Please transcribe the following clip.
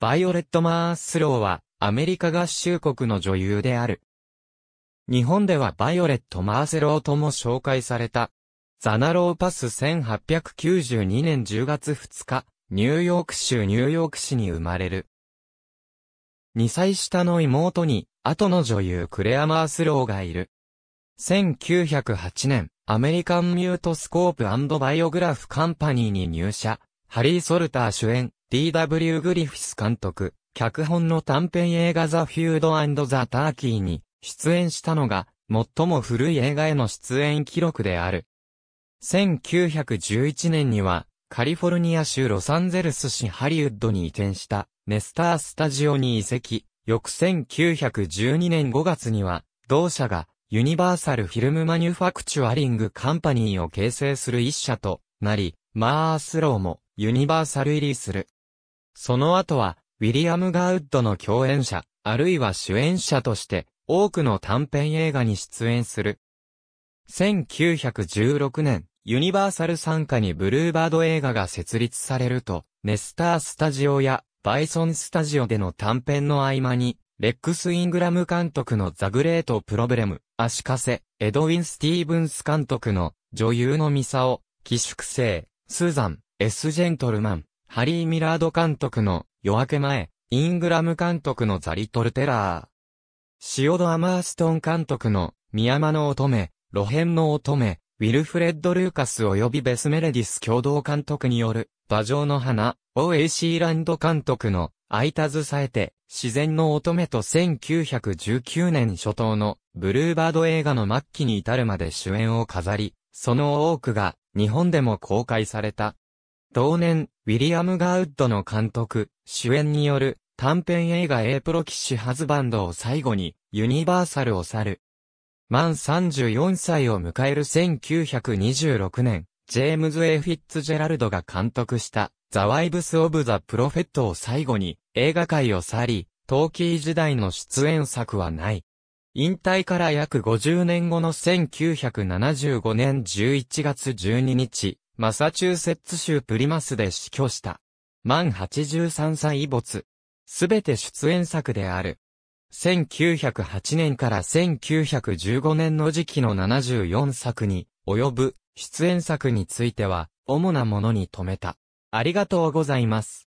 バイオレット・マースローは、アメリカ合衆国の女優である。日本ではバイオレット・マーセローとも紹介された。ザナローパス1892年10月2日、ニューヨーク州ニューヨーク市に生まれる。2歳下の妹に、後の女優クレア・マースローがいる。1908年、アメリカンミュートスコープバイオグラフカンパニーに入社、ハリー・ソルター主演、D.W. グリフィス監督、脚本の短編映画ザ・フュードザ・ターキーに出演したのが、最も古い映画への出演記録である。1911年には、カリフォルニア州ロサンゼルス市ハリウッドに移転した、ネスタースタジオに移籍、翌1912年5月には、同社が、ユニバーサルフィルムマニュファクチュアリングカンパニーを形成する一社となり、マースローもユニバーサル入りする。その後は、ウィリアム・ガウッドの共演者、あるいは主演者として、多くの短編映画に出演する。1916年、ユニバーサル参加にブルーバード映画が設立されると、ネスタースタジオやバイソンスタジオでの短編の合間に、レックス・イングラム監督のザ・グレート・プロブレム、アシカセ、エドウィン・スティーブンス監督の女優のミサオ、寄宿生、スーザン、エス・ジェントルマン、ハリー・ミラード監督の夜明け前、イングラム監督のザリトルテラー。シオド・アマーストン監督の宮山の乙女、露辺の乙女、ウィルフレッド・ルーカス及びベスメレディス共同監督による馬上の花をエイシーランド監督のアイタズ・サえて自然の乙女と1919年初頭のブルーバード映画の末期に至るまで主演を飾り、その多くが日本でも公開された。同年、ウィリアム・ガウッドの監督、主演による短編映画 A プロ騎士ハズバンドを最後にユニバーサルを去る。満34歳を迎える1926年、ジェームズ・エフィッツジェラルドが監督したザ・ワイブス・オブ・ザ・プロフェットを最後に映画界を去り、トーキー時代の出演作はない。引退から約50年後の1975年11月12日、マサチューセッツ州プリマスで死去した。満83歳没。すべて出演作である。1908年から1915年の時期の74作に及ぶ出演作については主なものに留めた。ありがとうございます。